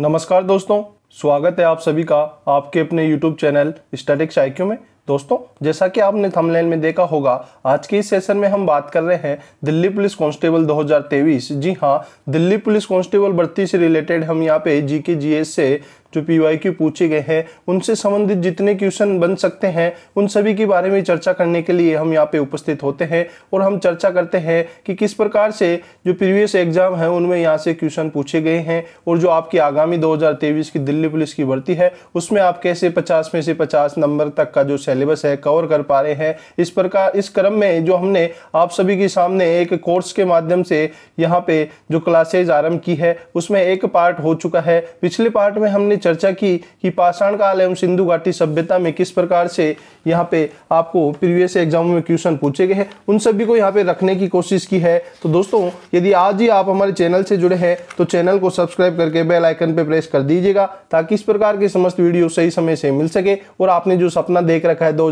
नमस्कार दोस्तों स्वागत है आप सभी का आपके अपने YouTube चैनल स्टैटिक्स आईक्यू में दोस्तों जैसा कि आपने थंबनेल में देखा होगा आज के इस सेशन में हम बात कर रहे हैं दिल्ली पुलिस कांस्टेबल 2023 जी हाँ दिल्ली पुलिस कांस्टेबल भर्ती से रिलेटेड हम यहाँ पे जीके जीएस जी एस से जो पी पूछे गए हैं उनसे संबंधित जितने क्वेश्चन बन सकते हैं उन सभी के बारे में चर्चा करने के लिए हम यहाँ पे उपस्थित होते हैं और हम चर्चा करते हैं कि किस प्रकार से जो प्रीवियस एग्जाम है उनमें यहाँ से क्वेश्चन पूछे गए हैं और जो आपकी आगामी दो की दिल्ली पुलिस की भर्ती है उसमें आप कैसे पचास में से पचास नंबर तक का जो सिलेबस है कवर कर पा रहे हैं इस प्रकार इस क्रम में जो हमने आप सभी के सामने एक कोर्स के माध्यम से यहाँ पे जो क्लासेज आरम्भ की है उसमें एक पार्ट हो चुका है पिछले पार्ट में हमने चर्चा की कि पाषाण काल एवं सिंधु घाटी सभ्यता में किस प्रकार से यहाँ पे आपको प्रीवियस एग्जाम में क्वेश्चन पूछे गए हैं उन सभी को यहाँ पे रखने की कोशिश की है तो दोस्तों यदि आज ही आप हमारे चैनल से जुड़े हैं तो चैनल को सब्सक्राइब करके बेल आइकन पे प्रेस कर दीजिएगा ताकि इस प्रकार के समस्त वीडियो सही समय से मिल सके और आपने जो सपना देख रखा है दो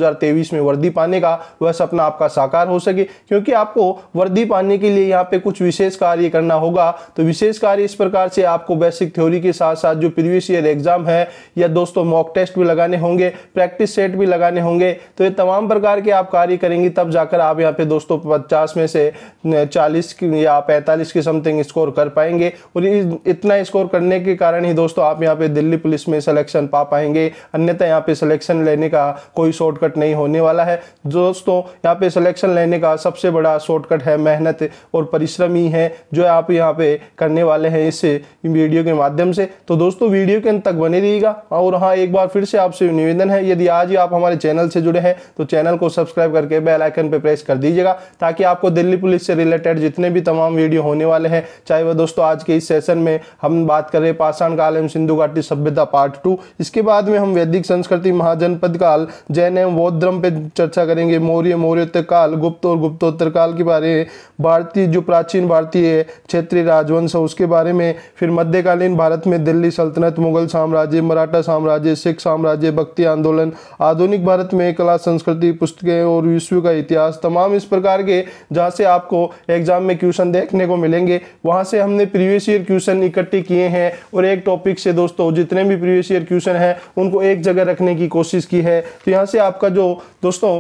में वर्दी पाने का वह सपना आपका साकार हो सके क्योंकि आपको वर्दी पाने के लिए यहाँ पे कुछ विशेष कार्य करना होगा तो विशेष कार्य इस प्रकार से आपको बेसिक थ्योरी के साथ साथ जो प्रीवियस ईयर एग्ज़ाम है या दोस्तों मॉक टेस्ट भी लगाने होंगे प्रैक्टिस सेट भी लगाने होंगे तो ये तमाम प्रकार के आप कार्य करेंगे तब जाकर आप यहाँ पे दोस्तों पचास में से चालीस या पैंतालीस की समथिंग स्कोर कर पाएंगे और इतना स्कोर करने के कारण ही दोस्तों आप यहाँ पे दिल्ली पुलिस में सिलेक्शन पा पाएंगे अन्यथा यहाँ पे सिलेक्शन लेने का कोई शॉर्टकट नहीं होने वाला है दोस्तों यहाँ पे सिलेक्शन लेने का सबसे बड़ा शॉर्टकट है मेहनत और परिश्रम ही है जो आप यहाँ पे करने वाले हैं इस वीडियो के माध्यम से तो दोस्तों वीडियो के अंत तक बने रहिएगा और हाँ एक बार फिर से आपसे निवेदन है यदि आज ही आप हमारे चैनल से जुड़े हैं तो चैनल को सब्सक्राइब करके बेल आइकन पर प्रेस कर दीजिएगा ताकि आपको दिल्ली पुलिस से रिलेटेड जितने भी तमाम वीडियो होने वाले हैं चाहे वह दोस्तों आज के इस सेशन में हम बात कर रहे पाषाण काल एवं सिंधु घाटी सभ्यता पार्ट टू इसके बाद में हम वैदिक संस्कृति महाजनपद काल जैन एवं बौद्ध धर्म पर चर्चा करेंगे मौर्य मौर्योत्तर काल गुप्त और गुप्तोत्तर काल के बारे में भारतीय जो प्राचीन भारतीय क्षेत्रीय राजवंश है उसके बारे में फिर मध्यकालीन भारत में दिल्ली सल्तनत मुगल साम्राज्य मराठा साम्राज्य सिख साम्राज्य भक्ति आंदोलन आधुनिक भारत में कला संस्कृति पुस्तकें और विश्व का इतिहास तमाम इस प्रकार के जहाँ से आपको एग्जाम में क्वेश्चन देखने को मिलेंगे वहाँ से हमने प्रीवियस ईयर क्वेश्चन इकट्ठे किए हैं और एक टॉपिक से दोस्तों जितने भी प्रीवियस ईयर क्वेश्चन हैं उनको एक जगह रखने की कोशिश की है तो यहाँ से आपका जो दोस्तों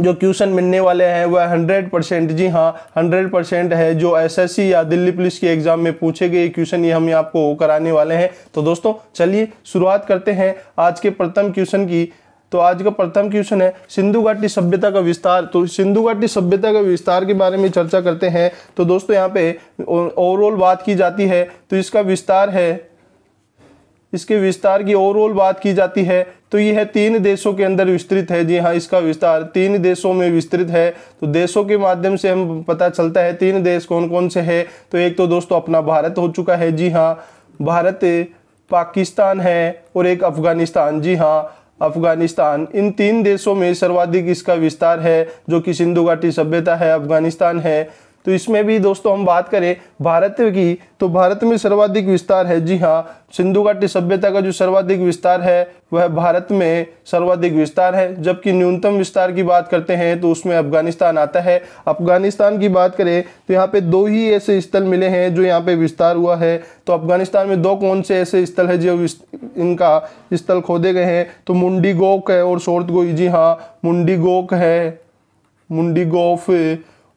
जो क्वेश्चन मिलने वाले हैं वह हंड्रेड परसेंट जी हाँ हंड्रेड परसेंट है जो एसएससी या दिल्ली पुलिस के एग्जाम में पूछे गए क्वेश्चन ये हम आपको कराने वाले हैं तो दोस्तों चलिए शुरुआत करते हैं आज के प्रथम क्वेश्चन की तो आज का प्रथम क्वेश्चन है सिंधु घाटी सभ्यता का विस्तार तो सिंधु घाटी सभ्यता का विस्तार के बारे में चर्चा करते हैं तो दोस्तों यहाँ पे ओवरऑल बात की जाती है तो इसका विस्तार है इसके विस्तार की ओवरऑल बात की जाती है तो यह तीन देशों के अंदर विस्तृत है जी हाँ इसका विस्तार तीन देशों में विस्तृत है तो देशों के माध्यम से हम पता चलता है तीन देश कौन कौन से है तो एक तो दोस्तों अपना भारत हो चुका है जी हाँ भारत पाकिस्तान है और एक अफगानिस्तान जी हाँ अफगानिस्तान इन तीन देशों में सर्वाधिक इसका विस्तार है जो कि सिंधु घाटी सभ्यता है अफगानिस्तान है तो इसमें भी दोस्तों हम बात करें भारत की तो भारत में सर्वाधिक विस्तार है जी हाँ सिंधु घाटी सभ्यता का जो सर्वाधिक विस्तार है वह भारत में सर्वाधिक विस्तार है जबकि न्यूनतम विस्तार की बात करते हैं तो उसमें अफगानिस्तान आता है अफगानिस्तान की बात करें तो यहाँ पे दो ही ऐसे स्थल मिले हैं जो यहाँ पे विस्तार हुआ है तो अफगानिस्तान में दो कौन से ऐसे स्थल है जो इनका स्थल खोदे गए हैं तो मुंडी गोक है और सोर्थ गोई जी हाँ मुंडी गोक है मुंडी गोफ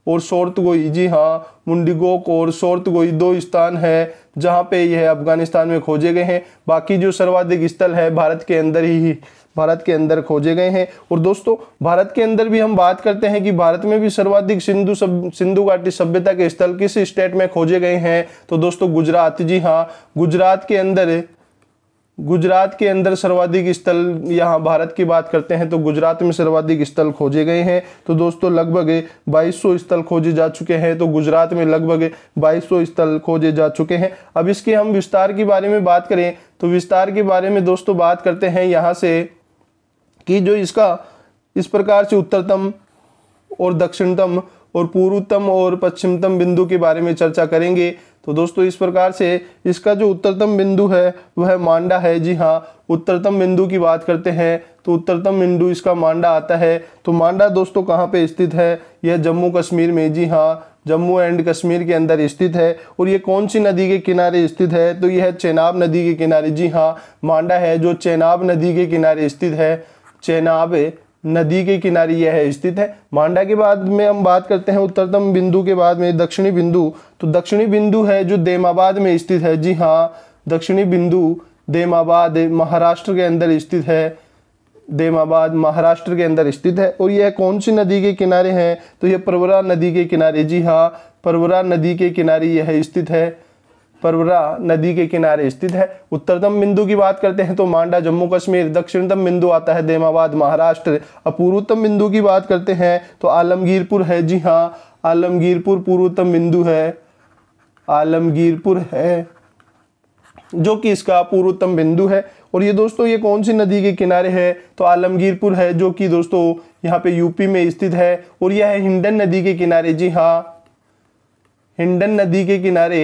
और शोर्त गोई जी हाँ मुंडिगोक और शोर्त गोई दो स्थान है जहाँ पे यह अफगानिस्तान में खोजे गए हैं बाकी जो सर्वाधिक स्थल है भारत के अंदर ही भारत के अंदर खोजे गए हैं और दोस्तों भारत के अंदर भी हम बात करते हैं कि भारत में भी सर्वाधिक सिंधु सब सिंधु घाटी सभ्यता के स्थल किस स्टेट में खोजे गए हैं तो दोस्तों गुजरात जी हाँ गुजरात के अंदर गुजरात के अंदर सर्वाधिक स्थल यहाँ भारत की बात करते हैं तो गुजरात में सर्वाधिक स्थल खोजे गए हैं तो दोस्तों लगभग 2200 स्थल खोजे जा चुके हैं तो गुजरात में लगभग 2200 स्थल खोजे जा चुके हैं अब इसके हम विस्तार के बारे में बात करें तो विस्तार के बारे में दोस्तों बात करते हैं यहाँ से कि जो इसका इस प्रकार से उत्तरतम और दक्षिणतम और पूर्वतम और पश्चिमतम बिंदु के बारे में चर्चा करेंगे तो दोस्तों इस प्रकार से इसका जो उत्तरतम बिंदु है वह मांडा है जी हाँ उत्तरतम बिंदु की बात करते हैं तो उत्तरतम बिंदु इसका मांडा आता है तो मांडा दोस्तों कहाँ पे स्थित है यह जम्मू कश्मीर में जी हाँ जम्मू एंड कश्मीर के अंदर स्थित है और ये कौन सी नदी के किनारे स्थित है तो यह चेनाब नदी के किनारे जी हाँ मांडा है जो चेनाब नदी के किनारे स्थित है चेनाब नदी के किनारे यह स्थित है मांडा के बाद में हम बात करते हैं उत्तरतम बिंदु के बाद में दक्षिणी बिंदु तो दक्षिणी बिंदु है जो देमाबाद में स्थित है जी हाँ दक्षिणी बिंदु देमाबाद महाराष्ट्र के अंदर स्थित है देमाबाद महाराष्ट्र के अंदर स्थित है और यह कौन सी नदी के किनारे हैं तो यह परवरा नदी के किनारे जी हाँ परवरा नदी के किनारे यह स्थित है परवरा नदी के किनारे स्थित है उत्तरतम बिंदु की बात करते हैं तो मांडा जम्मू कश्मीर दक्षिणतम बिंदु आता है देमाबाद महाराष्ट्र और पूर्वोत्तम बिंदु की बात करते हैं तो आलमगीरपुर है जी हाँ आलमगीरपुर पूर्वोत्तम बिंदु है आलमगीरपुर है जो कि इसका पूर्वोत्तम बिंदु है और ये दोस्तों ये कौन सी नदी के किनारे है तो आलमगीरपुर है जो कि दोस्तों यहाँ पे यूपी में स्थित है और यह है हिंडन नदी के किनारे जी हाँ हिंडन नदी के किनारे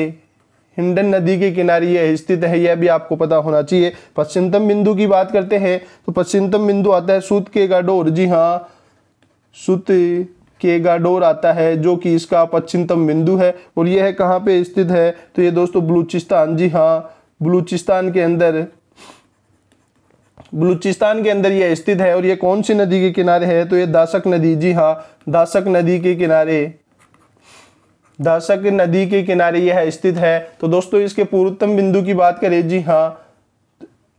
हिंडन नदी के किनारे यह स्थित है यह भी आपको पता होना चाहिए पश्चिमतम बिंदु की बात करते हैं तो पश्चिमतम बिंदु आता है सुत के गाडोर जी हाँ सुत के गाडोर आता है जो कि इसका पश्चिमतम बिंदु है और यह कहाँ पे स्थित है तो ये दोस्तों बलूचिस्तान जी हाँ बलूचिस्तान के अंदर बलूचिस्तान के अंदर यह स्थित है और ये कौन सी नदी के किनारे है तो ये दासक नदी जी हाँ दासक नदी के किनारे दशक नदी के किनारे यह स्थित है तो दोस्तों इसके पूर्वोत्तम बिंदु की बात करें जी हाँ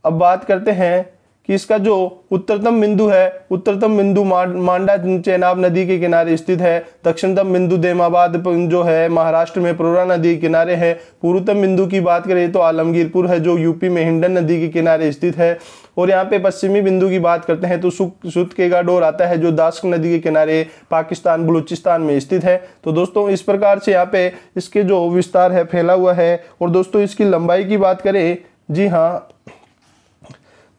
अब बात करते हैं कि इसका जो उत्तरतम बिंदु है उत्तरतम बिंदु मांडा चेनाब नदी के किनारे स्थित है दक्षिणतम बिंदु देमाबाद जो है महाराष्ट्र में प्रोरा नदी के किनारे है पूर्वतम बिंदु की बात करें तो आलमगीरपुर है जो यूपी में हिंडन नदी के किनारे स्थित है और यहाँ पे पश्चिमी बिंदु की बात करते हैं तो सुतकेगा डोर आता है जो दास्क नदी के किनारे पाकिस्तान बलूचिस्तान में स्थित है तो दोस्तों इस प्रकार से यहाँ पे इसके जो विस्तार है फैला हुआ है और दोस्तों इसकी लंबाई की बात करें जी हाँ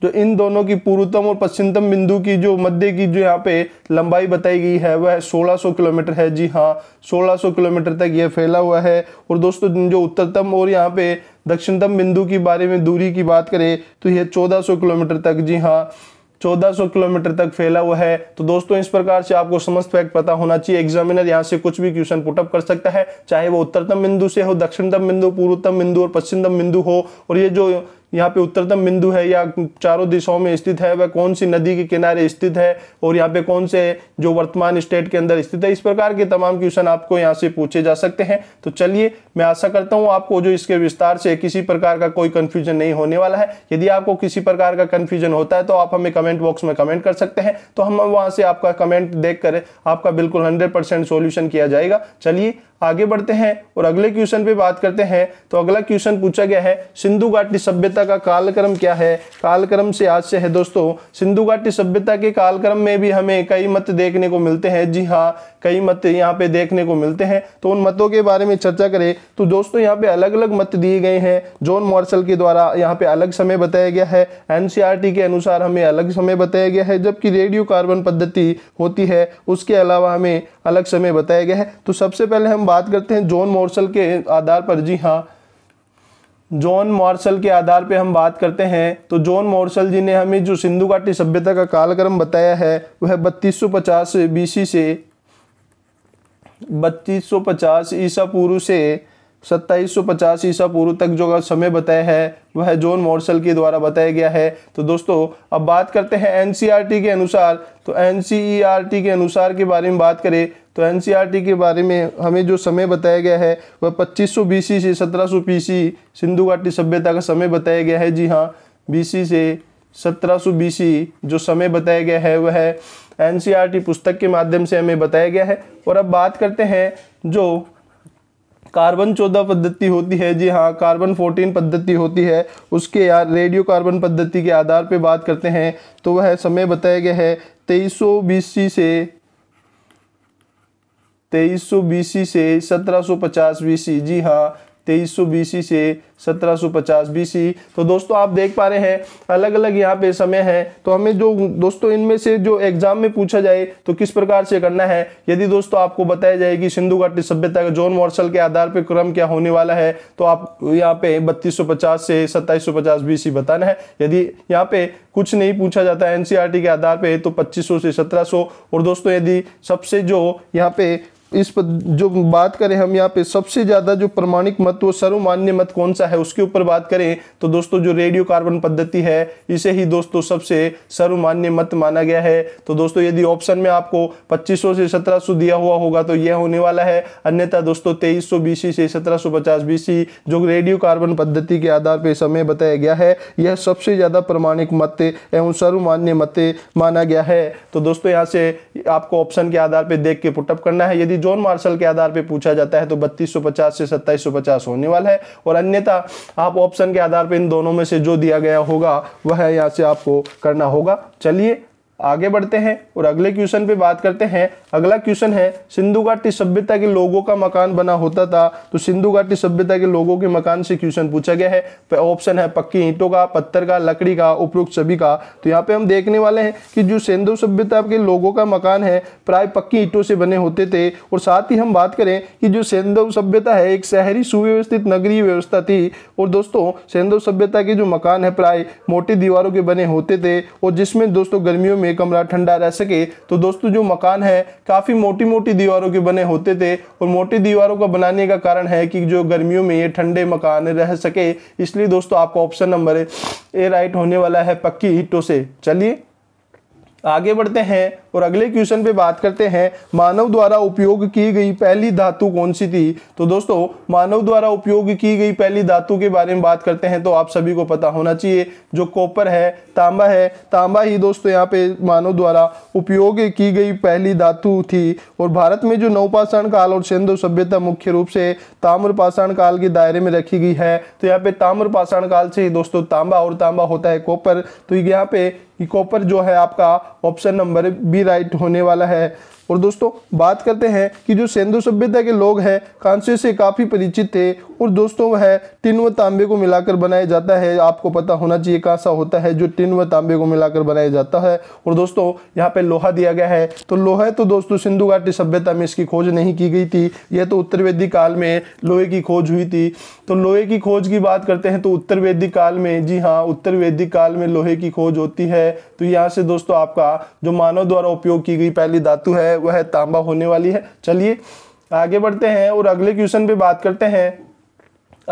जो इन दोनों की पूर्वतम और पश्चिमतम बिंदु की जो मध्य की जो यहाँ पे लंबाई बताई गई है वह 1600 किलोमीटर है जी हाँ 1600 किलोमीटर तक यह फैला हुआ है और दोस्तों जो उत्तरतम और यहाँ पे दक्षिणतम बिंदु के बारे में दूरी की बात करें तो यह 1400 किलोमीटर तक जी हाँ 1400 किलोमीटर तक फैला हुआ है तो दोस्तों इस प्रकार से आपको समस्त फैक्ट पता होना चाहिए एग्जामिनर यहाँ से कुछ भी क्वेश्चन पुटअप कर सकता है चाहे वो उत्तरतम बिंदु से हो दक्षिणतम बिंदु पूर्वतम बिंदु और पश्चिमतम बिंदु हो और ये जो यहाँ पे उत्तरतम बिंदु है या चारों दिशाओं में स्थित है वह कौन सी नदी के किनारे स्थित है और यहाँ पे कौन से जो वर्तमान स्टेट के अंदर स्थित है इस प्रकार के तमाम क्वेश्चन आपको यहाँ से पूछे जा सकते हैं तो चलिए मैं आशा करता हूँ आपको जो इसके विस्तार से किसी प्रकार का कोई कन्फ्यूजन नहीं होने वाला है यदि आपको किसी प्रकार का कन्फ्यूजन होता है तो आप हमें कमेंट बॉक्स में कमेंट कर सकते हैं तो हम वहाँ से आपका कमेंट देख कर आपका बिल्कुल हंड्रेड परसेंट सोल्यूशन किया जाएगा चलिए आगे बढ़ते हैं और अगले क्वेश्चन पे बात करते हैं तो अगला क्वेश्चन पूछा गया है सिंधु घाटी सभ्यता सभ्यता का कालक्रम क्या है कालक्रम से आज से है दोस्तों सिंधु घाटी सभ्यता के कालक्रम में भी हमें कई मत देखने को मिलते हैं जी हाँ कई मत यहाँ पे देखने को मिलते हैं तो उन मतों के बारे में चर्चा करें तो दोस्तों यहाँ पे अलग अलग मत दिए गए हैं जॉन मॉर्सल के द्वारा यहाँ पे अलग समय बताया गया है एनसीईआरटी के अनुसार हमें अलग समय बताया गया है जबकि रेडियो कार्बन पद्धति होती है उसके अलावा हमें अलग समय बताया गया है तो सबसे पहले हम बात करते हैं जॉन मॉर्सल के आधार पर जी हाँ जॉन मार्शल के आधार पे हम बात करते हैं तो जॉन मार्शल जी ने हमें जो सिंधु घाटी सभ्यता का कालक्रम बताया है वह बत्तीस सौ पचास बीसी से बत्तीस सौ पचास ईसा पूर्व से सत्ताईस सौ पचास ईसा पूर्व तक जो समय बताया है वह जॉन मॉर्सल के द्वारा बताया गया है तो दोस्तों अब बात करते हैं एन के अनुसार तो एन के अनुसार के बारे में बात करें तो एन के बारे में हमें जो समय बताया गया है वह पच्चीस सौ बीसी से सत्रह सौ सी सिंधु घाटी सभ्यता का समय बताया गया है जी हाँ बीसी से सत्रह सौ सी जो समय बताया गया है वह एन पुस्तक के माध्यम से हमें बताया गया है और अब बात करते हैं जो कार्बन चौदह पद्धति होती है जी हाँ कार्बन फोर्टीन पद्धति होती है उसके यार रेडियो कार्बन पद्धति के आधार पे बात करते हैं तो वह समय बताया गया है तेईस सौ बीसी से तेईस सौ बीसी से सत्रह सौ पचास बीसी जी हाँ तेईस सौ से 1750 बीसी तो दोस्तों आप देख पा रहे हैं अलग अलग यहाँ पे समय है तो हमें जो दोस्तों इनमें से जो एग्जाम में पूछा जाए तो किस प्रकार से करना है यदि दोस्तों आपको बताया जाए कि सिंधु घाटी सभ्यता का जॉन मॉर्सल के आधार पर क्रम क्या होने वाला है तो आप यहाँ पे 3250 से 2750 बीसी बताना है यदि यहाँ पे कुछ नहीं पूछा जाता है के आधार पे तो 2500 से 1700 और दोस्तों यदि सबसे जो यहाँ पे इस पर जो बात करें हम यहाँ पे सबसे ज़्यादा जो प्रमाणिक मत वो सर्वमान्य मत कौन सा है उसके ऊपर बात करें तो दोस्तों जो रेडियो कार्बन पद्धति है इसे ही दोस्तों सबसे सर्वमान्य मत माना गया है तो दोस्तों यदि ऑप्शन में आपको 2500 से 1700 दिया हुआ होगा तो यह होने वाला है अन्यथा दोस्तों सौ बीसी से सत्रह पचास बीसी जो रेडियो कार्बन पद्धति के आधार पर समय बताया गया है यह सबसे ज़्यादा प्रमाणिक मत एवं सर्वमान्य मत माना गया है तो दोस्तों यहाँ से आपको ऑप्शन के आधार पर देख के पुटअप करना है यदि यदि जोन मार्शल के आधार पर पूछा जाता है तो बत्तीस से सत्ताईस होने वाला है और अन्यथा आप ऑप्शन के आधार पर इन दोनों में से जो दिया गया होगा वह यहाँ से आपको करना होगा चलिए आगे बढ़ते हैं और अगले क्वेश्चन पे बात करते हैं अगला क्वेश्चन है सिंधु घाटी सभ्यता के लोगों का मकान बना होता था तो सिंधु घाटी सभ्यता के लोगों के मकान से क्वेश्चन पूछा गया है ऑप्शन है पक्की ईंटों का पत्थर का लकड़ी का उपरोक्त सभी का तो यहाँ पे हम देखने वाले हैं कि जो सिंधु सभ्यता के लोगों का मकान है प्राय पक्की ईंटों से बने होते थे और साथ ही हम बात करें कि जो सिंधु सभ्यता है एक शहरी सुव्यवस्थित नगरीय व्यवस्था थी और दोस्तों सिंधु सभ्यता के जो मकान है प्राय मोटी दीवारों के बने होते थे और जिसमें दोस्तों गर्मियों में में कमरा ठंडा रह सके तो दोस्तों जो मकान है काफ़ी मोटी मोटी दीवारों के बने होते थे और मोटी दीवारों का बनाने का कारण है कि जो गर्मियों में ये ठंडे मकान रह सके इसलिए दोस्तों आपका ऑप्शन नंबर ए राइट होने वाला है पक्की ईटों से चलिए आगे बढ़ते हैं और अगले क्वेश्चन पे बात करते हैं मानव द्वारा उपयोग की गई पहली धातु कौन सी थी तो दोस्तों मानव द्वारा उपयोग की गई पहली धातु के बारे में बात करते हैं तो आप सभी को पता होना चाहिए जो कॉपर है तांबा है तांबा ही दोस्तों यहाँ पे मानव द्वारा उपयोग की गई पहली धातु थी और भारत में जो नवपाषाण काल और सिंधु सभ्यता मुख्य रूप से ताम्रपाषाण काल के दायरे में रखी गई है तो यहाँ पे ताम्रपाषाण काल से ही दोस्तों तांबा और तांबा होता है कॉपर तो यहाँ पे कॉपर जो है आपका ऑप्शन नंबर बी राइट होने वाला है और दोस्तों बात करते हैं कि जो सेंधु सभ्यता के लोग हैं कांस्य से काफ़ी परिचित थे और दोस्तों वह टिन व तांबे को मिलाकर बनाया जाता है आपको पता होना चाहिए कांसा होता है जो टिन व तांबे को मिलाकर बनाया जाता है और दोस्तों यहाँ पे लोहा दिया गया है तो लोहा तो दोस्तों सिंधु घाटी सभ्यता में इसकी खोज नहीं की गई थी यह तो उत्तर उत्तरवेदी काल में लोहे की खोज हुई थी तो लोहे की खोज की बात करते हैं तो उत्तर उत्तरवेदी काल में जी हाँ उत्तर उत्तरवेदी काल में लोहे की खोज होती है तो यहाँ से दोस्तों आपका जो मानव द्वारा उपयोग की गई पहली धातु है वह है तांबा होने वाली है चलिए आगे बढ़ते हैं और अगले क्वेश्चन पे बात करते हैं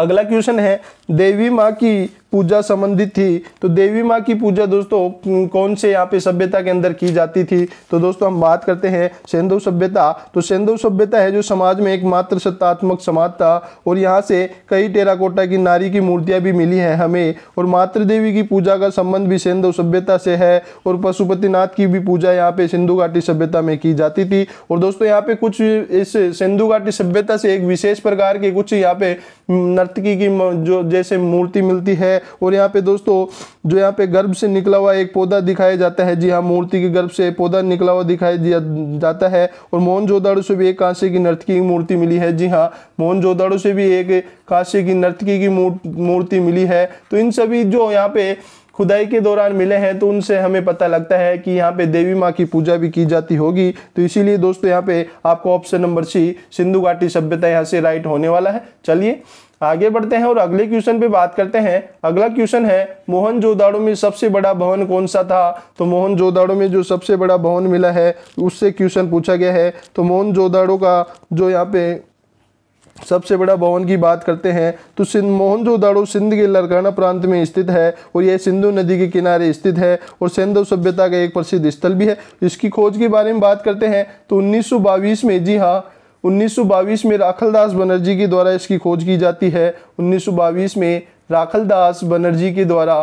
अगला क्वेश्चन है देवी माँ की पूजा संबंधित थी तो देवी माँ की पूजा दोस्तों कौन से यहाँ पे सभ्यता के अंदर की जाती थी तो दोस्तों हम बात करते हैं सेंधु सभ्यता तो सेंधु सभ्यता है जो समाज में एकमात्र सत्तात्मक समाज था और यहाँ से कई टेराकोटा की नारी की मूर्तियाँ भी मिली हैं हमें और मातृदेवी की पूजा का संबंध भी सेंधु सभ्यता से है और पशुपतिनाथ की भी पूजा यहाँ पे सिंधु घाटी सभ्यता में की जाती थी और दोस्तों यहाँ पे कुछ इस सिंधु घाटी सभ्यता से एक विशेष प्रकार के कुछ यहाँ पे नर्तकी की जो जैसे मूर्ति मिलती है और यहाँ पे दोस्तों जो यहाँ पे गर्भ से निकला हुआ एक पौधा दिखाया जाता है जी हाँ मूर्ति के गर्भ से पौधा निकला हुआ दिखाया जाता है और मोहन से भी एक कांसे की नर्तकी की मूर्ति मिली है जी हाँ मोहन से भी एक कांसे की नर्तकी की मूर्ति मिली है तो इन सभी जो यहाँ पे खुदाई के दौरान मिले हैं तो उनसे हमें पता लगता है कि यहाँ पे देवी माँ की पूजा भी की जाती होगी तो इसीलिए दोस्तों यहाँ पे आपको ऑप्शन नंबर सी सिंधु घाटी सभ्यता यहाँ से राइट होने वाला है चलिए आगे बढ़ते हैं और अगले क्वेश्चन पे बात करते हैं अगला क्वेश्चन है मोहन जोदाड़ो में सबसे बड़ा भवन कौन सा था तो मोहन जोदाड़ो में जो सबसे बड़ा भवन मिला है उससे क्वेश्चन पूछा गया है तो मोहन जोदाड़ो का जो यहाँ पे सबसे बड़ा भवन की बात करते हैं तो सिंध मोहनजोदाड़ो सिंध के लरकाना प्रांत में स्थित है और यह सिंधु नदी के किनारे स्थित है और सिंधु सभ्यता का एक प्रसिद्ध स्थल भी है इसकी खोज के बारे में बात करते हैं तो उन्नीस में जी हाँ उन्नीस में राखलदास बनर्जी के द्वारा इसकी खोज की जाती है उन्नीस में राखलदास बनर्जी के द्वारा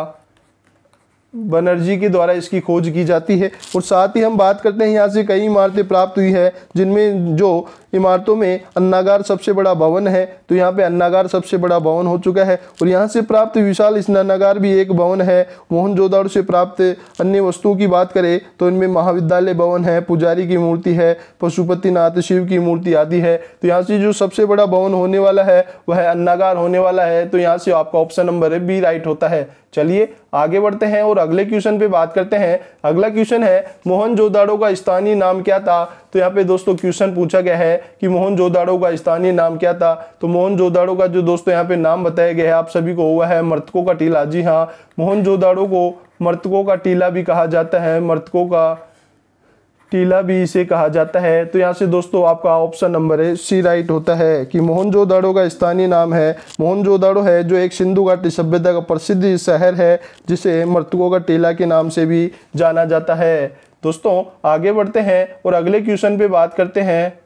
बनर्जी के द्वारा इसकी खोज की जाती है और साथ ही हम बात करते हैं यहाँ से कई इमारतें प्राप्त हुई है जिनमें जो इमारतों में अन्नागार सबसे बड़ा भवन है तो यहाँ पे अन्नागार सबसे बड़ा भवन हो चुका है और यहाँ से प्राप्त विशाल स्नानागार भी एक भवन है मोहन से प्राप्त अन्य वस्तुओं की बात करें तो इनमें महाविद्यालय भवन है पुजारी की मूर्ति है पशुपतिनाथ शिव की मूर्ति आदि है तो यहाँ से जो सबसे बड़ा भवन होने वाला है वह अन्नागार होने वाला है तो यहाँ से आपका ऑप्शन नंबर बी राइट होता है चलिए आगे बढ़ते हैं और अगले क्वेश्चन पे बात करते हैं अगला क्वेश्चन है मोहन जोदाड़ो का स्थानीय नाम क्या था तो यहाँ पे दोस्तों क्वेश्चन पूछा गया है कि मोहन जोदाड़ो का स्थानीय नाम क्या था तो मोहन जोदाड़ो का जो दोस्तों यहाँ पे नाम बताया गया है आप सभी को हुआ है मृतकों का टीला जी हाँ मोहन जोदाड़ो को मृतकों का टीला भी कहा जाता है मृतकों का टीला भी इसे कहा जाता है तो यहाँ से दोस्तों आपका ऑप्शन नंबर है सी राइट होता है कि मोहनजोदाड़ो का स्थानीय नाम है मोहनजोदाड़ो है जो एक सिंधु घाटी सभ्यता का प्रसिद्ध शहर है जिसे मृतकों का टीला के नाम से भी जाना जाता है दोस्तों आगे बढ़ते हैं और अगले क्वेश्चन पे बात करते हैं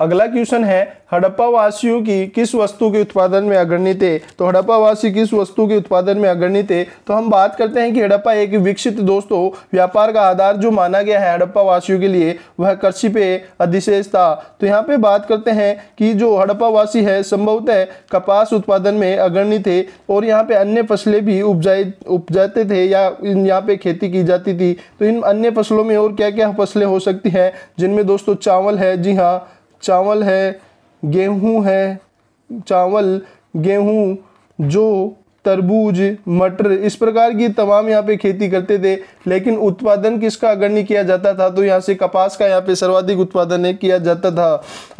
अगला क्वेश्चन है हड़प्पा वासियों की किस वस्तु के उत्पादन में अग्रणी थे तो हड़प्पा वासी किस वस्तु के उत्पादन में अग्रणी थे तो हम बात करते हैं कि हड़प्पा एक विकसित दोस्तों व्यापार का आधार जो माना गया है हड़प्पा वासियों के लिए वह कृषि पे अधिशेष था तो यहाँ पे बात करते हैं कि जो हड़प्पा वासी है संभवतः कपास उत्पादन में अग्रणी थे और यहाँ पे अन्य फसलें भी उपजाई उपजाते थे या यहाँ पे खेती की जाती थी तो इन अन्य फसलों में और क्या क्या फसलें हो सकती हैं जिनमें दोस्तों चावल है जी हाँ चावल है गेहूँ है चावल गेहूँ जो तरबूज मटर इस प्रकार की तमाम यहाँ पे खेती करते थे लेकिन उत्पादन किसका अगर नहीं किया जाता था तो यहाँ से कपास का यहाँ पे सर्वाधिक उत्पादन किया जाता था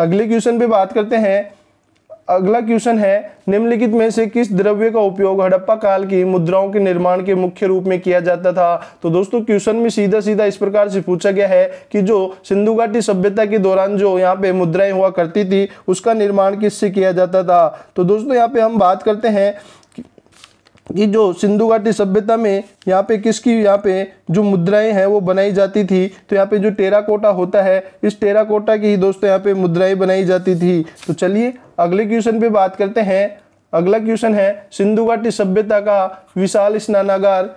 अगले क्वेश्चन पे बात करते हैं अगला क्वेश्चन है निम्नलिखित में से किस द्रव्य का उपयोग हड़प्पा काल की मुद्राओं के निर्माण के मुख्य रूप में किया जाता था तो दोस्तों क्वेश्चन में सीधा सीधा इस प्रकार से पूछा गया है कि जो सिंधु घाटी सभ्यता के दौरान जो यहाँ पे मुद्राएं हुआ करती थी उसका निर्माण किससे किया जाता था तो दोस्तों यहाँ पे हम बात करते हैं कि जो सिंधु घाटी सभ्यता में यहाँ पे किसकी यहाँ पे जो मुद्राएं हैं वो बनाई जाती थी तो यहाँ पे जो टेराकोटा होता है इस टेराकोटा की ही दोस्तों यहाँ पे मुद्राएं बनाई जाती थी तो चलिए अगले क्वेश्चन पे बात करते हैं अगला क्वेश्चन है सिंधु घाटी सभ्यता का विशाल स्नानागार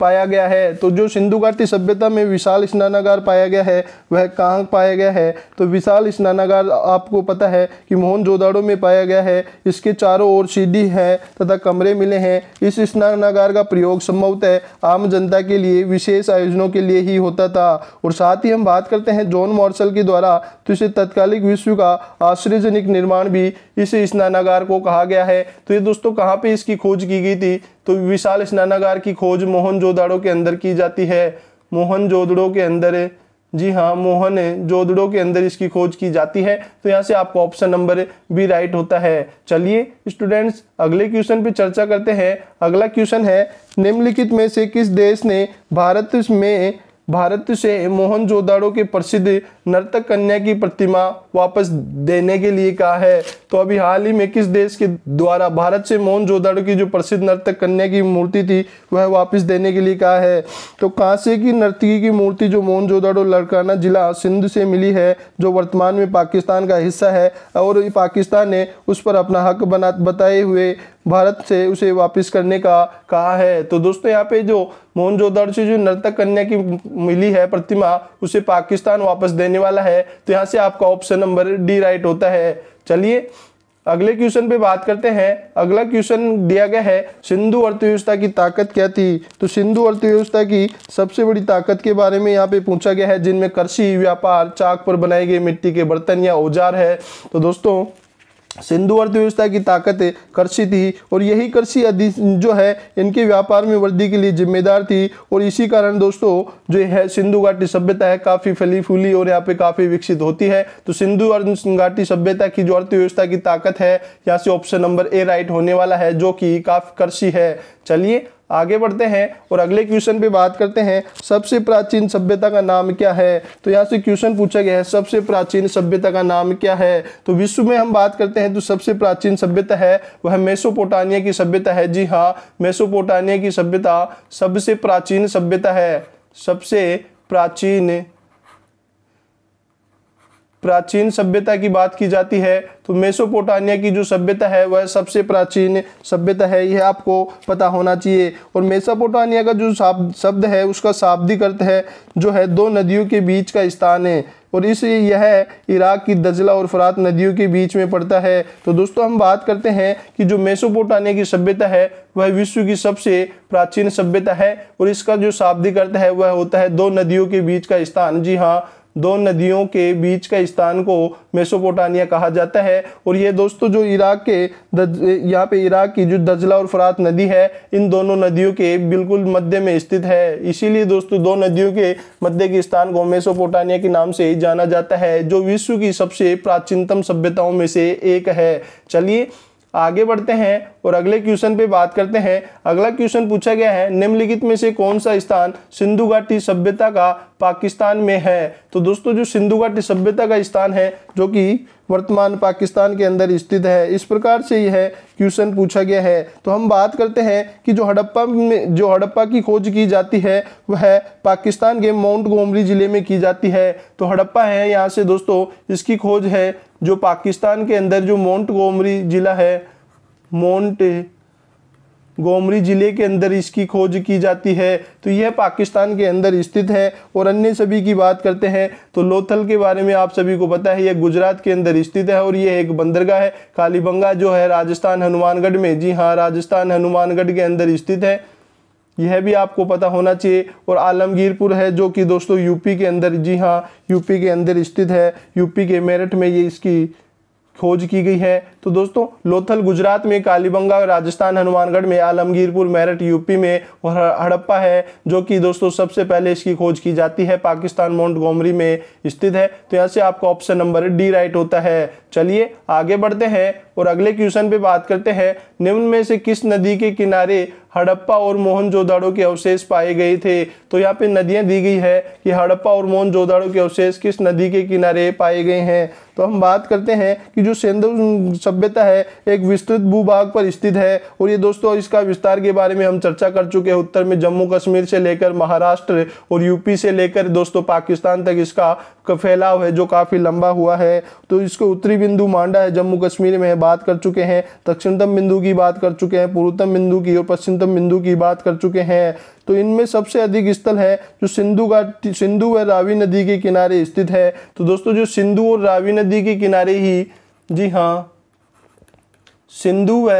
पाया गया है तो जो सिंधु घाटी सभ्यता में विशाल स्नानागार पाया गया है वह कहाँ पाया गया है तो विशाल स्नानागार आपको पता है कि मोहन जोदाड़ो में पाया गया है इसके चारों ओर सीढ़ी है तथा कमरे मिले हैं इस स्नानागार का प्रयोग संभवतः आम जनता के लिए विशेष आयोजनों के लिए ही होता था और साथ ही हम बात करते हैं जॉन मॉर्सल के द्वारा तो इसे तत्कालिक विश्व का आश्चर्यजनक निर्माण भी इस स्नानागार को कहा गया है तो ये दोस्तों कहाँ पर इसकी खोज की गई थी तो विशाल स्नानागार की खोज मोहन मोहनजोदाड़ो के अंदर की जाती है मोहन जोदड़ो के अंदर जी हाँ मोहन जोदड़ो के अंदर इसकी खोज की जाती है तो यहाँ से आपको ऑप्शन नंबर बी राइट होता है चलिए स्टूडेंट्स अगले क्वेश्चन पे चर्चा करते हैं अगला क्वेश्चन है निम्नलिखित में से किस देश ने भारत में भारत से मोहन जोदाड़ो के प्रसिद्ध नर्तक कन्या की प्रतिमा वापस देने के लिए कहा है तो अभी हाल ही में किस देश के द्वारा भारत से मोहन जोदाड़ो की जो प्रसिद्ध नर्तक कन्या की मूर्ति थी वह वापस देने के लिए कहा है तो कांसे की नर्तकी की मूर्ति जो मोहन जोदाड़ो लड़काना जिला सिंध से मिली है जो वर्तमान में पाकिस्तान का हिस्सा है और पाकिस्तान ने उस पर अपना हक बना बताए हुए भारत से उसे वापस करने का कहा है तो दोस्तों यहाँ पे जो जोदार से जो नर्तक कन्या की मिली है प्रतिमा उसे पाकिस्तान वापस देने वाला है तो यहाँ से आपका ऑप्शन नंबर डी राइट होता है चलिए अगले क्वेश्चन पे बात करते हैं अगला क्वेश्चन दिया गया है सिंधु अर्थव्यवस्था की ताकत क्या थी तो सिंधु अर्थव्यवस्था की सबसे बड़ी ताकत के बारे में यहाँ पे पूछा गया है जिनमें कृषि व्यापार चाक पर बनाए गए मिट्टी के बर्तन या औजार है तो दोस्तों सिंधु अर्थव्यवस्था की ताकत कृषि थी और यही कृषि जो है इनके व्यापार में वृद्धि के लिए जिम्मेदार थी और इसी कारण दोस्तों जो है सिंधु घाटी सभ्यता है काफ़ी फली फूली और यहाँ पे काफ़ी विकसित होती है तो सिंधु घाटी सभ्यता की जो अर्थव्यवस्था की ताकत है यहाँ से ऑप्शन नंबर ए राइट होने वाला है जो कि काफ़ी कृषि है चलिए आगे बढ़ते हैं और अगले क्वेश्चन पे बात करते हैं सबसे प्राचीन सभ्यता का नाम क्या है तो यहाँ से क्वेश्चन पूछा गया है सबसे प्राचीन सभ्यता का नाम क्या है तो विश्व में हम बात करते हैं तो सबसे प्राचीन सभ्यता है वह मेसोपोटानिया की सभ्यता है जी हाँ मेसोपोटानिया की सभ्यता सबसे प्राचीन सभ्यता है सबसे प्राचीन प्राचीन सभ्यता की बात की जाती है तो मेसोपोटामिया की जो सभ्यता है वह सबसे प्राचीन सभ्यता है यह आपको पता होना चाहिए और मेसोपोटानिया का जो शब्द है उसका शाब्दिक अर्थ है जो है दो नदियों के बीच का स्थान है और इस यह इराक की दजला और फरात नदियों के बीच में पड़ता है तो दोस्तों हम बात करते हैं कि जो मेसोपोटामिया की सभ्यता है वह विश्व की सबसे प्राचीन सभ्यता है और इसका जो शाब्दिक अर्थ है वह होता है दो नदियों के बीच का स्थान जी हाँ दो नदियों के बीच का स्थान को मेसोपोटानिया कहा जाता है और ये दोस्तों जो इराक के यहाँ पे इराक की जो दजला और फरात नदी है इन दोनों नदियों के बिल्कुल मध्य में स्थित है इसीलिए दोस्तों दो नदियों के मध्य के स्थान को मेसोपोटानिया के नाम से जाना जाता है जो विश्व की सबसे प्राचीनतम सभ्यताओं में से एक है चलिए आगे बढ़ते हैं और अगले क्वेश्चन पे बात करते हैं अगला क्वेश्चन पूछा गया है निम्नलिखित में से कौन सा स्थान सिंधु घाटी सभ्यता का पाकिस्तान में है तो दोस्तों जो सिंधु घाटी सभ्यता का स्थान है जो कि वर्तमान पाकिस्तान के अंदर स्थित है इस प्रकार से यह क्वेश्चन पूछा गया है तो हम बात करते हैं कि जो हड़प्पा में जो हड़प्पा की खोज की जाती है वह पाकिस्तान के माउंट गोमरी ज़िले में की जाती है तो हड़प्पा है यहाँ से दोस्तों इसकी खोज है जो पाकिस्तान के अंदर जो माउंट गोमरी ज़िला है माउंट गोमरी जिले के अंदर इसकी खोज की जाती है तो यह पाकिस्तान के अंदर स्थित है और अन्य सभी की बात करते हैं तो लोथल के बारे में आप सभी को पता है यह गुजरात के अंदर स्थित है और यह एक बंदरगाह है कालीबंगा जो है राजस्थान हनुमानगढ़ में जी हाँ राजस्थान हनुमानगढ़ के अंदर स्थित है यह भी आपको पता होना चाहिए और आलमगीरपुर है जो कि दोस्तों यूपी के अंदर जी हाँ यूपी के अंदर स्थित है यूपी के मेरठ में ये इसकी खोज की गई है तो दोस्तों लोथल गुजरात में कालीबंगा राजस्थान हनुमानगढ़ में आलमगीरपुर मेरठ यूपी में और हड़प्पा है जो कि दोस्तों सबसे पहले इसकी खोज की जाती है पाकिस्तान माउंट गोमरी में स्थित है तो यहाँ से आपका ऑप्शन नंबर डी राइट होता है चलिए आगे बढ़ते हैं और अगले क्वेश्चन पे बात करते हैं निम्न में से किस नदी के किनारे हड़प्पा और मोहन जोदाड़ो के अवशेष पाए गए थे तो यहाँ पे नदियाँ दी गई है कि हड़प्पा और मोहन जोदाड़ो के अवशेष किस नदी के किनारे पाए गए हैं तो हम बात करते हैं कि जो सिंधु सभ्यता है एक विस्तृत भूभाग पर स्थित है और ये दोस्तों इसका विस्तार के बारे में हम चर्चा कर चुके हैं उत्तर में जम्मू कश्मीर से लेकर महाराष्ट्र और यूपी से लेकर दोस्तों पाकिस्तान तक इसका फैलाव है जो काफ़ी लंबा हुआ है तो इसको उत्तरी बिंदु मांडा है जम्मू कश्मीर में बात कर चुके हैं दक्षिणतम बिंदु की बात कर चुके हैं पूर्वतम बिंदु की और पश्चिमतम बिंदु की बात कर चुके हैं तो इनमें सबसे अधिक स्थल है जो सिंधु घाट सिंधु व रावी नदी के किनारे स्थित है तो दोस्तों जो सिंधु और रावी नदी के किनारे ही जी हाँ सिंधु व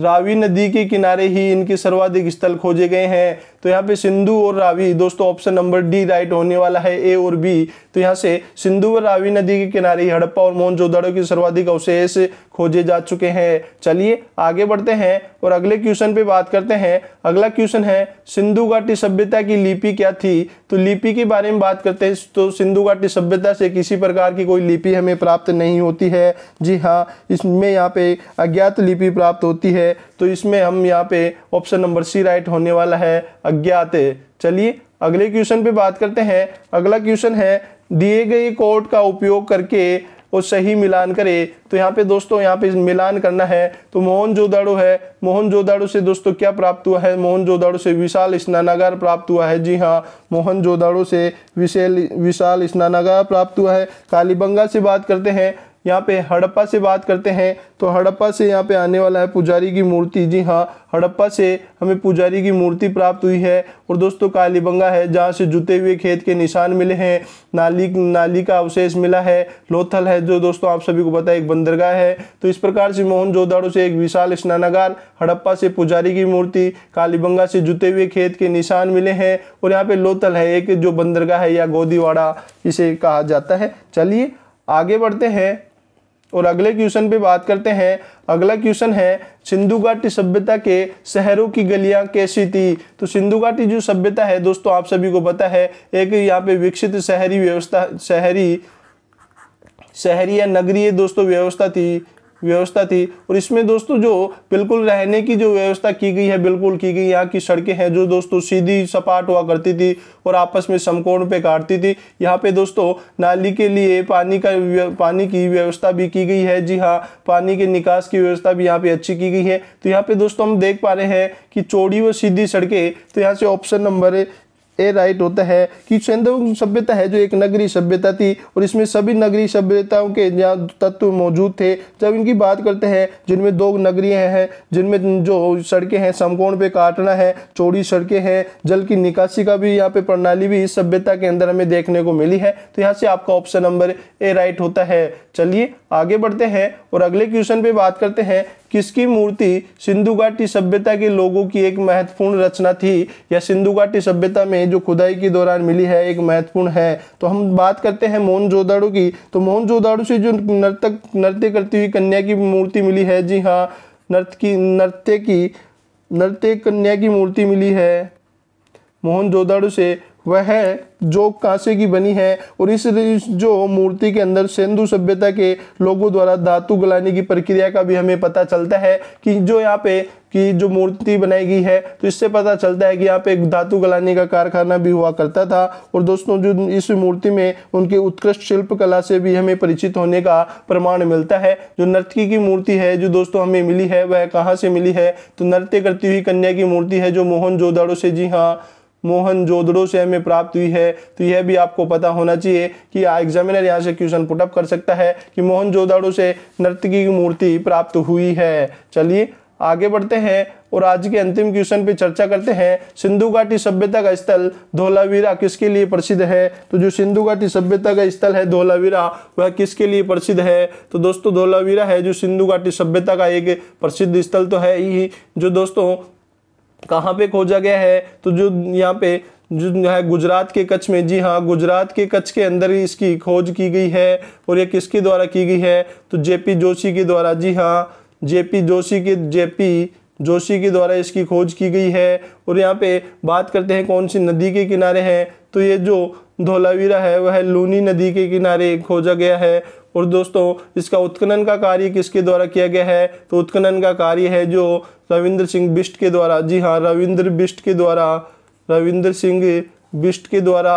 रावी नदी के किनारे ही इनके सर्वाधिक स्थल खोजे गए हैं तो यहाँ पे सिंधु और रावी दोस्तों ऑप्शन नंबर डी राइट होने वाला है ए और बी तो यहाँ से सिंधु और रावी नदी के किनारे हड़प्पा और मोहनजोदड़ो के सर्वाधिक अवशेष खोजे जा चुके हैं चलिए आगे बढ़ते हैं और अगले क्वेश्चन पे बात करते हैं अगला क्वेश्चन है सिंधु घाटी सभ्यता की लिपि क्या थी तो लिपि के बारे में बात करते हैं तो सिंधु घाटी सभ्यता से किसी प्रकार की कोई लिपि हमें प्राप्त नहीं होती है जी हाँ इसमें यहाँ पे अज्ञात लिपि प्राप्त होती है तो इसमें हम यहाँ पे ऑप्शन नंबर सी राइट होने वाला है अज्ञात चलिए अगले क्वेश्चन पे बात करते हैं अगला क्वेश्चन है दिए गए कोड का उपयोग करके और सही मिलान करे तो यहाँ पे दोस्तों यहाँ पे मिलान करना है तो मोहन जोदाड़ो है मोहन जोदाड़ो से दोस्तों क्या प्राप्त हुआ है मोहन जोदाड़ो से विशाल स्नानागार प्राप्त हुआ है जी हाँ मोहन जोदाड़ो से विशेल विशाल स्नानागार प्राप्त हुआ है कालीबंगा से बात करते हैं यहाँ पे हड़प्पा से बात करते हैं तो हड़प्पा से यहाँ पे आने वाला है पुजारी की मूर्ति जी हाँ हड़प्पा से हमें पुजारी की मूर्ति प्राप्त हुई है और दोस्तों कालीबंगा है जहाँ से जुते हुए खेत के निशान मिले हैं नाली नाली का अवशेष मिला है लोथल है जो दोस्तों आप सभी को पता है एक बंदरगाह है तो इस प्रकार से मोहन जोदाड़ो से एक विशाल स्नानागार हड़प्पा से पुजारी की मूर्ति कालीबंगा से जुते हुए खेत के निशान मिले हैं और यहाँ पे लोथल है एक जो बंदरगाह है या गोदीवाड़ा इसे कहा जाता है चलिए आगे बढ़ते हैं और अगले क्वेश्चन पे बात करते हैं अगला क्वेश्चन है सिंधु घाटी सभ्यता के शहरों की गलियां कैसी थी तो सिंधु घाटी जो सभ्यता है दोस्तों आप सभी को पता है एक यहाँ पे विकसित शहरी व्यवस्था शहरी शहरी या नगरीय दोस्तों व्यवस्था थी व्यवस्था थी और इसमें दोस्तों जो बिल्कुल रहने की जो व्यवस्था की गई है बिल्कुल की गई यहाँ की सड़कें हैं जो दोस्तों सीधी सपाट हुआ करती थी और आपस में समकोण पे काटती थी यहाँ पे दोस्तों नाली के लिए पानी का पानी की व्यवस्था भी की गई है जी हाँ पानी के निकास की व्यवस्था भी यहाँ पे अच्छी की गई है तो यहाँ पे दोस्तों हम देख पा रहे हैं कि चौड़ी व सीधी सड़कें तो यहाँ से ऑप्शन नंबर ए राइट होता है कि सिंधु सभ्यता है जो एक नगरी सभ्यता थी और इसमें सभी नगरी सभ्यताओं के यहाँ तत्व मौजूद थे जब इनकी बात करते हैं जिनमें दो नगरी हैं जिनमें जो सड़कें हैं समकोण पे काटना है चौड़ी सड़कें हैं जल की निकासी का भी यहाँ पे प्रणाली भी इस सभ्यता के अंदर हमें देखने को मिली है तो यहाँ से आपका ऑप्शन नंबर ए राइट होता है चलिए आगे बढ़ते हैं और अगले क्वेश्चन पे बात करते हैं किसकी मूर्ति सिंधु घाटी सभ्यता के लोगों की एक महत्वपूर्ण रचना थी या सिंधु घाटी सभ्यता में जो खुदाई के दौरान मिली है एक महत्वपूर्ण है तो हम बात करते हैं मोहन जोदाड़ो की तो मोहन जोदाड़ो से जो नर्तक नृत्य करती हुई कन्या की मूर्ति मिली है जी हाँ नर्त की नृत्य की नृत्य कन्या की मूर्ति मिली है मोहन जोदाड़ो से वह जो कांसे की बनी है और इस जो मूर्ति के अंदर सिंधु सभ्यता के लोगों द्वारा धातु गलाने की प्रक्रिया का भी हमें पता चलता है कि जो यहाँ पे कि जो मूर्ति बनाई गई है तो इससे पता चलता है कि यहाँ पे धातु गलाने का कारखाना भी हुआ करता था और दोस्तों जो इस मूर्ति में उनके उत्कृष्ट शिल्प कला से भी हमें परिचित होने का प्रमाण मिलता है जो नर्तकी की मूर्ति है जो दोस्तों हमें मिली है वह कहाँ से मिली है तो नृत्य करती हुई कन्या की मूर्ति है जो मोहन जोदाड़ो से जी हाँ मोहन जोधड़ो से हमें प्राप्त हुई है तो यह भी आपको पता होना चाहिए कि एग्जामिनर यहाँ से क्वेश्चन पुटअप कर सकता है कि मोहन जोधड़ो से नर्तकी की मूर्ति प्राप्त हुई है चलिए आगे बढ़ते हैं और आज के अंतिम क्वेश्चन पे चर्चा करते हैं सिंधु घाटी सभ्यता का स्थल धोलावीरा किसके लिए प्रसिद्ध है तो जो सिंधु घाटी सभ्यता का स्थल है धोलावीरा वह किसके लिए प्रसिद्ध है तो दोस्तों धोलावीरा है जो सिंधु घाटी सभ्यता का एक प्रसिद्ध स्थल तो है ही जो दोस्तों कहाँ पे खोजा गया है तो जो यहाँ पे जो है गुजरात के कच्छ में जी हाँ गुजरात के कच्छ के अंदर ही इसकी खोज की गई है और ये किसके द्वारा की गई है तो जेपी जोशी के द्वारा जी हाँ जेपी जोशी के जेपी जोशी के द्वारा इसकी खोज की गई है और यहाँ पे बात करते हैं कौन सी नदी के किनारे हैं तो ये जो धोलावीरा है वह लूनी नदी के किनारे खोजा गया है और दोस्तों इसका उत्खनन का कार्य किसके द्वारा किया गया है तो उत्खनन का कार्य है जो रविंद्र सिंह बिस्ट के द्वारा जी हाँ रविंद्र बिस्ट के द्वारा रविंद्र सिंह बिस्ट के द्वारा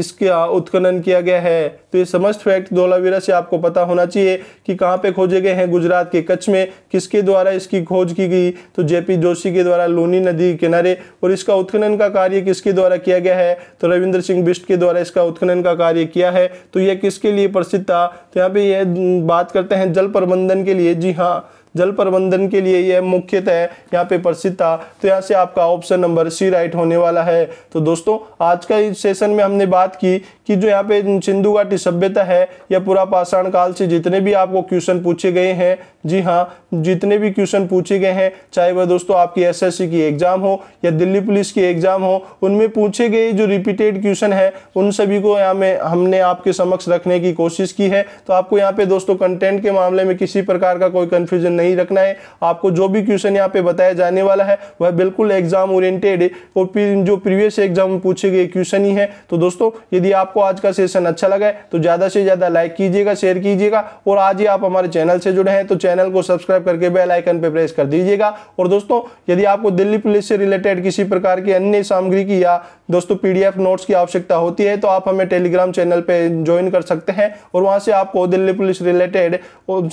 इसका उत्खनन किया गया है तो ये समस्त फैक्ट धोलावीरा से आपको पता होना चाहिए कि कहाँ पे खोजे गए हैं गुजरात के कच्छ में किसके द्वारा इसकी खोज की गई तो जेपी जोशी के द्वारा लूनी नदी किनारे और इसका उत्खनन का कार्य किसके द्वारा किया गया है तो रविंद्र सिंह बिस्ट के द्वारा इसका उत्खनन का कार्य किया है तो यह किसके लिए प्रसिद्ध था तो यहाँ पे यह बात करते हैं जल प्रबंधन के लिए जी हाँ जल प्रबंधन के लिए यह मुख्यतः यहाँ पे प्रसिद्ध था तो यहाँ से आपका ऑप्शन नंबर सी राइट होने वाला है तो दोस्तों आज का इस सेशन में हमने बात की कि जो यहाँ पे सिंधु घाटी सभ्यता है या पूरा पाषाण काल से जितने भी आपको क्वेश्चन पूछे गए हैं जी हाँ जितने भी क्वेश्चन पूछे गए हैं चाहे वह दोस्तों आपकी एस की एग्जाम हो या दिल्ली पुलिस की एग्जाम हो उनमें पूछे गए जो रिपीटेड क्वेश्चन है उन सभी को यहाँ में हमने आपके समक्ष रखने की कोशिश की है तो आपको यहाँ पे दोस्तों कंटेंट के मामले में किसी प्रकार का कोई कन्फ्यूजन नहीं नहीं रखना है आपको जो भी क्वेश्चन यहाँ पे बताया जाने वाला है वह बिल्कुल एग्जाम ओरिएंटेड और फिर जो प्रीवियस एग्जाम में पूछे गए क्वेश्चन ही है तो दोस्तों यदि आपको आज का सेशन अच्छा लगा है तो ज़्यादा से ज़्यादा लाइक कीजिएगा शेयर कीजिएगा और आज ही आप हमारे चैनल से जुड़े हैं तो चैनल को सब्सक्राइब करके बेल आइकन पर प्रेस कर दीजिएगा और दोस्तों यदि आपको दिल्ली पुलिस से रिलेटेड किसी प्रकार की अन्य सामग्री की या दोस्तों पीडीएफ नोट्स की आवश्यकता होती है तो आप हमें टेलीग्राम चैनल पे ज्वाइन कर सकते हैं और वहाँ से आपको दिल्ली पुलिस रिलेटेड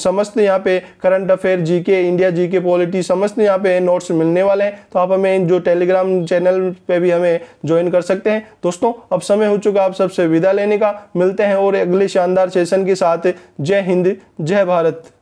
समस्त यहाँ पे करंट अफेयर जी जीके इंडिया जी के पॉलिटी समस्त यहाँ पे नोट्स मिलने वाले हैं तो आप हमें जो टेलीग्राम चैनल पे भी हमें ज्वाइन कर सकते हैं दोस्तों अब समय हो चुका आप सबसे विदा लेने का मिलते हैं और अगले शानदार सेशन के साथ जय हिंद जय भारत